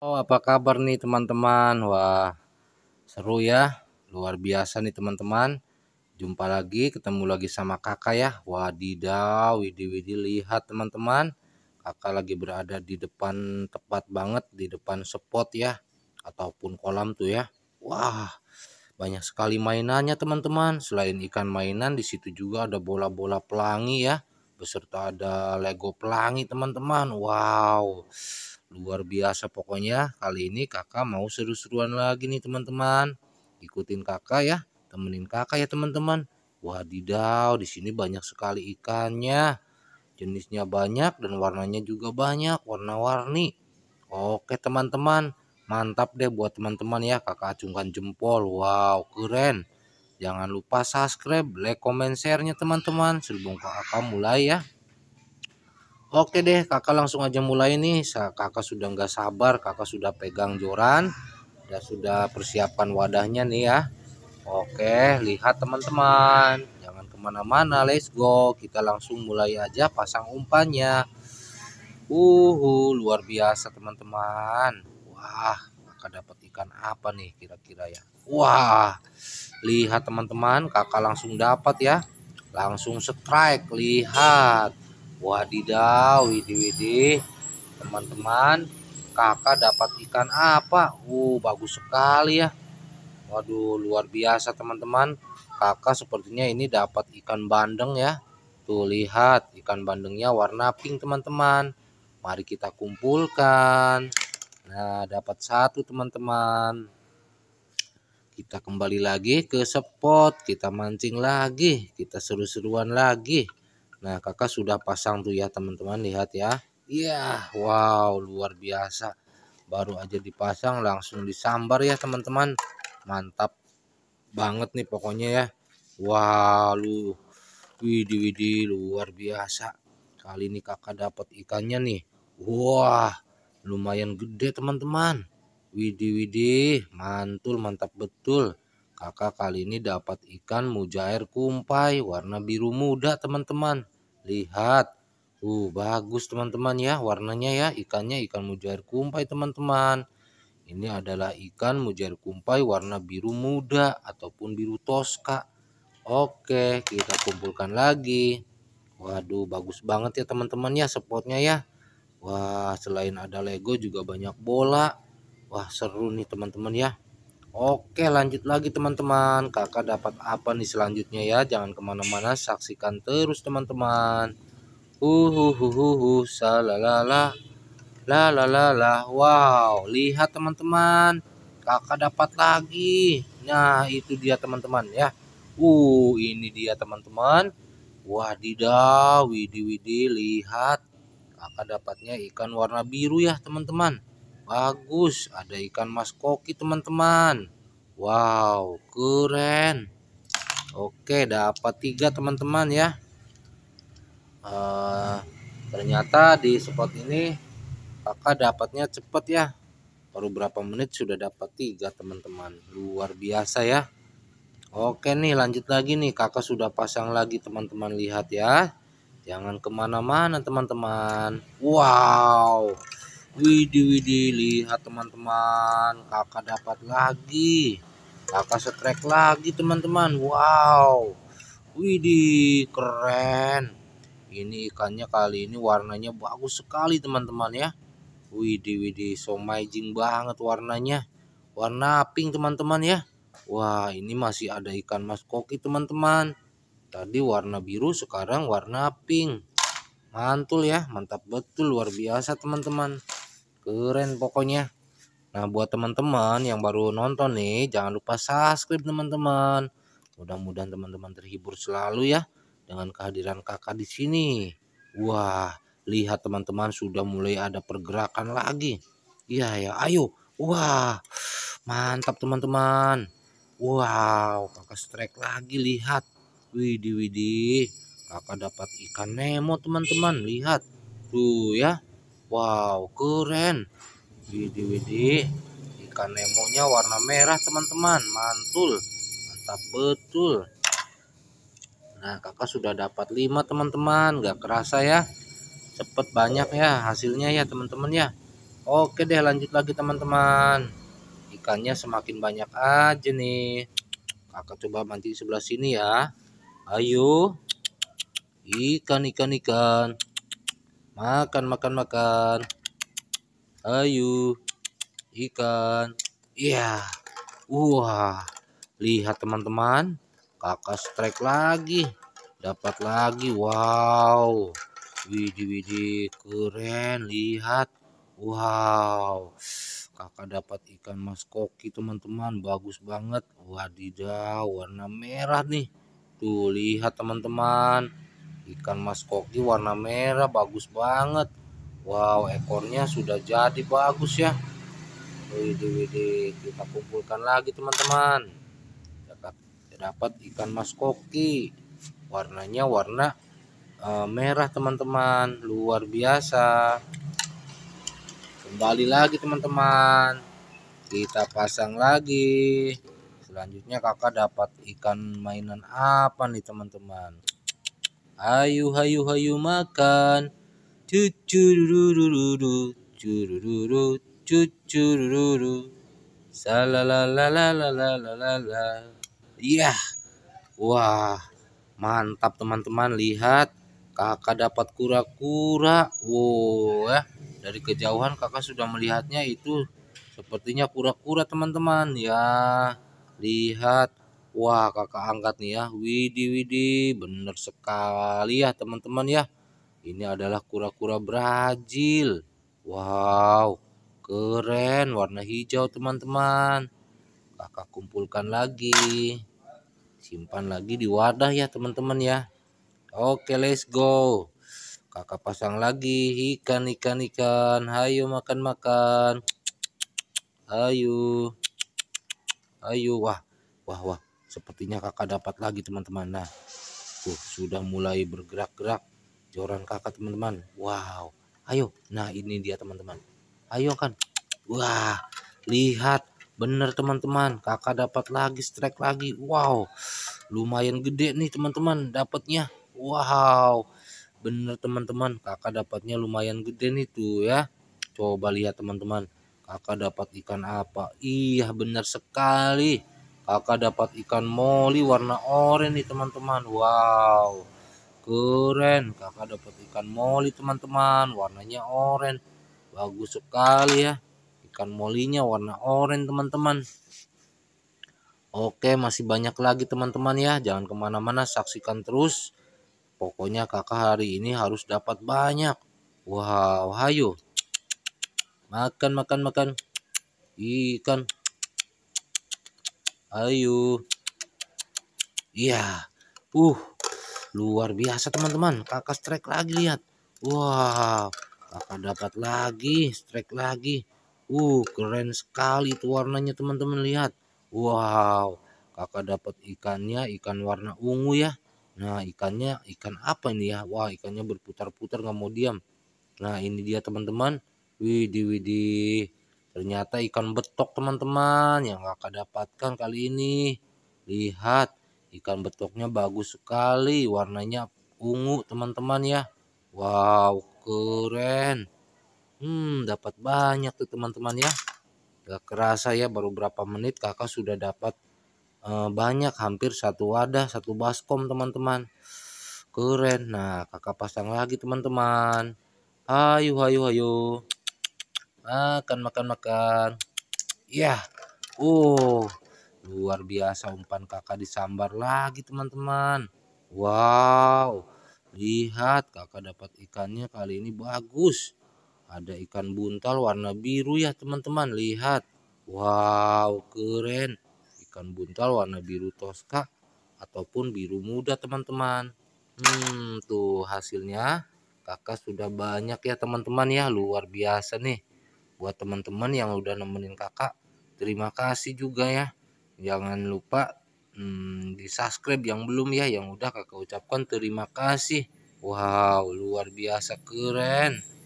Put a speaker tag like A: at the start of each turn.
A: Oh apa kabar nih teman-teman Wah seru ya Luar biasa nih teman-teman Jumpa lagi ketemu lagi sama kakak ya Wadidaw Widi Widi lihat teman-teman Kakak lagi berada di depan Tepat banget di depan spot ya Ataupun kolam tuh ya Wah banyak sekali mainannya teman-teman Selain ikan mainan di situ juga ada bola-bola pelangi ya Beserta ada Lego pelangi teman-teman Wow luar biasa pokoknya kali ini kakak mau seru-seruan lagi nih teman-teman ikutin kakak ya temenin kakak ya teman-teman wadidaw di sini banyak sekali ikannya jenisnya banyak dan warnanya juga banyak warna-warni oke teman-teman mantap deh buat teman-teman ya kakak acungkan jempol wow keren jangan lupa subscribe like comment share nya teman-teman sebelum kakak mulai ya Oke deh kakak langsung aja mulai nih kakak sudah nggak sabar kakak sudah pegang joran dan sudah persiapan wadahnya nih ya Oke lihat teman-teman jangan kemana-mana let's go kita langsung mulai aja pasang umpannya Uhu luar biasa teman-teman Wah kakak dapat ikan apa nih kira-kira ya Wah lihat teman-teman kakak langsung dapat ya langsung strike lihat Wadidaw, widih widih. Teman-teman, kakak dapat ikan apa? Uh, bagus sekali ya. Waduh, luar biasa teman-teman. Kakak sepertinya ini dapat ikan bandeng ya. Tuh, lihat ikan bandengnya warna pink teman-teman. Mari kita kumpulkan. Nah, dapat satu teman-teman. Kita kembali lagi ke spot. Kita mancing lagi. Kita seru-seruan lagi. Nah, kakak sudah pasang tuh ya, teman-teman. Lihat ya. Iya, yeah, wow, luar biasa. Baru aja dipasang langsung disambar ya, teman-teman. Mantap banget nih pokoknya ya. Wow, lu. Widih, widih, luar biasa. Kali ini kakak dapat ikannya nih. Wah, lumayan gede, teman-teman. Widih, widih, mantul, mantap betul. Kakak kali ini dapat ikan mujair kumpai warna biru muda, teman-teman. Lihat. Uh, bagus teman-teman ya warnanya ya ikannya ikan mujair kumpai teman-teman. Ini adalah ikan mujair kumpai warna biru muda ataupun biru toska. Oke, kita kumpulkan lagi. Waduh, bagus banget ya teman-teman ya spotnya ya. Wah, selain ada Lego juga banyak bola. Wah, seru nih teman-teman ya. Oke lanjut lagi teman-teman kakak dapat apa nih selanjutnya ya jangan kemana-mana saksikan terus teman-teman uhuhuhuhu salalala lalalala wow lihat teman-teman kakak dapat lagi nah itu dia teman-teman ya uh ini dia teman-teman wadidaw widi widi lihat kakak dapatnya ikan warna biru ya teman-teman Bagus, ada ikan mas koki teman-teman. Wow, keren. Oke, dapat tiga teman-teman ya. Uh, ternyata di spot ini kakak dapatnya cepat ya. Baru berapa menit sudah dapat tiga teman-teman. Luar biasa ya. Oke nih lanjut lagi nih kakak sudah pasang lagi teman-teman lihat ya. Jangan kemana-mana teman-teman. Wow. Widih widih lihat teman-teman kakak dapat lagi kakak setrek lagi teman-teman wow widih keren ini ikannya kali ini warnanya bagus sekali teman-teman ya widih widih so amazing banget warnanya warna pink teman-teman ya wah ini masih ada ikan mas koki teman-teman tadi warna biru sekarang warna pink mantul ya mantap betul luar biasa teman-teman keren pokoknya nah buat teman-teman yang baru nonton nih jangan lupa subscribe teman-teman mudah-mudahan teman-teman terhibur selalu ya dengan kehadiran kakak di sini wah lihat teman-teman sudah mulai ada pergerakan lagi iya ya ayo wah mantap teman-teman wow kakak strike lagi lihat widih widih kakak dapat ikan Nemo teman-teman lihat tuh ya Wow keren Widih widih Ikan nemonya warna merah teman-teman Mantul Mantap betul Nah kakak sudah dapat 5 teman-teman Gak kerasa ya Cepet banyak ya hasilnya ya teman-teman ya Oke deh lanjut lagi teman-teman Ikannya semakin banyak aja nih Kakak coba mancing sebelah sini ya Ayo Ikan ikan ikan Makan, makan, makan. Ayo. Ikan. Iya. Yeah. Wah. Lihat teman-teman. Kakak strike lagi. Dapat lagi. Wow. Widi-widi Keren. Lihat. Wow. Kakak dapat ikan mas koki teman-teman. Bagus banget. Wadidaw. Warna merah nih. Tuh lihat teman-teman Ikan mas koki warna merah bagus banget. Wow, ekornya sudah jadi bagus ya. wih Widi, kita kumpulkan lagi teman-teman. Dapat ikan mas koki. Warnanya warna e, merah teman-teman. Luar biasa. Kembali lagi teman-teman. Kita pasang lagi selanjutnya kakak dapat ikan mainan apa nih teman-teman Hayu hayu hayu makan. Cucurururu, curururu, cucurururu. Salalalalalalalala. Iya. Wah, mantap teman-teman lihat kakak dapat kura-kura. Wow, ya. Dari kejauhan kakak sudah melihatnya itu sepertinya kura-kura teman-teman ya. Lihat Wah kakak angkat nih ya Widi Widi bener sekali ya teman-teman ya Ini adalah kura-kura Brazil Wow keren warna hijau teman-teman Kakak kumpulkan lagi Simpan lagi di wadah ya teman-teman ya Oke let's go Kakak pasang lagi ikan ikan ikan Ayo makan-makan Ayo, ayo, wah wah wah Sepertinya kakak dapat lagi teman-teman. Nah, tuh sudah mulai bergerak-gerak joran kakak teman-teman. Wow, ayo. Nah ini dia teman-teman. Ayo kan. Wah, lihat. Bener teman-teman, kakak dapat lagi strike lagi. Wow, lumayan gede nih teman-teman dapatnya. Wow, bener teman-teman, kakak dapatnya lumayan gede nih tuh ya. Coba lihat teman-teman, kakak dapat ikan apa? Iya bener sekali Kakak dapat ikan molly warna oranye nih teman-teman. Wow. Keren. Kakak dapat ikan molly teman-teman. Warnanya oranye. Bagus sekali ya. Ikan molinya warna oranye teman-teman. Oke masih banyak lagi teman-teman ya. Jangan kemana-mana saksikan terus. Pokoknya kakak hari ini harus dapat banyak. Wow hayo. Makan makan makan. Ikan. Ayo. Iya. Uh, luar biasa teman-teman. Kakak strike lagi lihat. Wow, kakak dapat lagi, strike lagi. Uh, keren sekali itu warnanya teman-teman lihat. Wow, kakak dapat ikannya ikan warna ungu ya. Nah ikannya ikan apa ini ya? Wah ikannya berputar-putar nggak mau diam. Nah ini dia teman-teman. Widih widih. Ternyata ikan betok teman-teman yang kakak dapatkan kali ini. Lihat ikan betoknya bagus sekali warnanya ungu teman-teman ya. Wow keren. Hmm dapat banyak tuh teman-teman ya. Gak kerasa ya baru berapa menit kakak sudah dapat uh, banyak hampir satu wadah satu baskom teman-teman. Keren. Nah kakak pasang lagi teman-teman. Ayo ayo ayo makan makan makan ya uh luar biasa umpan kakak disambar lagi teman-teman wow lihat kakak dapat ikannya kali ini bagus ada ikan buntal warna biru ya teman-teman lihat wow keren ikan buntal warna biru toska ataupun biru muda teman-teman hmm tuh hasilnya kakak sudah banyak ya teman-teman ya luar biasa nih buat teman-teman yang udah nemenin kakak terima kasih juga ya jangan lupa hmm, di subscribe yang belum ya yang udah kakak ucapkan terima kasih wow luar biasa keren